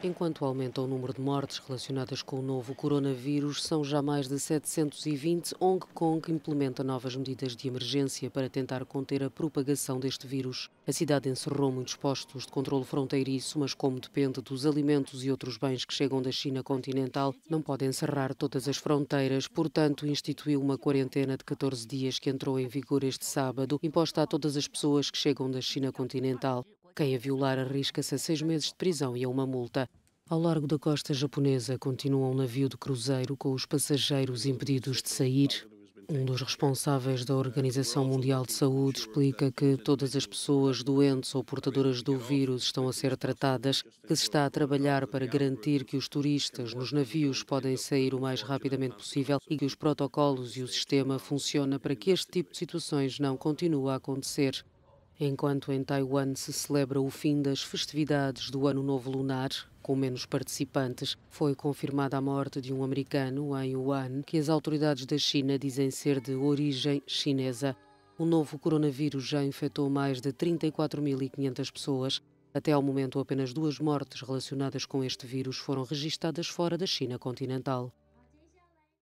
Enquanto aumenta o número de mortes relacionadas com o novo coronavírus, são já mais de 720, Hong Kong implementa novas medidas de emergência para tentar conter a propagação deste vírus. A cidade encerrou muitos postos de controle fronteiriço, mas como depende dos alimentos e outros bens que chegam da China continental, não pode encerrar todas as fronteiras, portanto instituiu uma quarentena de 14 dias que entrou em vigor este sábado, imposta a todas as pessoas que chegam da China continental. Quem a violar arrisca-se a seis meses de prisão e a uma multa. Ao largo da costa japonesa, continua um navio de cruzeiro com os passageiros impedidos de sair. Um dos responsáveis da Organização Mundial de Saúde explica que todas as pessoas doentes ou portadoras do vírus estão a ser tratadas, que se está a trabalhar para garantir que os turistas nos navios podem sair o mais rapidamente possível e que os protocolos e o sistema funcionam para que este tipo de situações não continue a acontecer. Enquanto em Taiwan se celebra o fim das festividades do Ano Novo Lunar, com menos participantes, foi confirmada a morte de um americano em Wuhan, que as autoridades da China dizem ser de origem chinesa. O novo coronavírus já infectou mais de 34.500 pessoas. Até ao momento, apenas duas mortes relacionadas com este vírus foram registadas fora da China continental.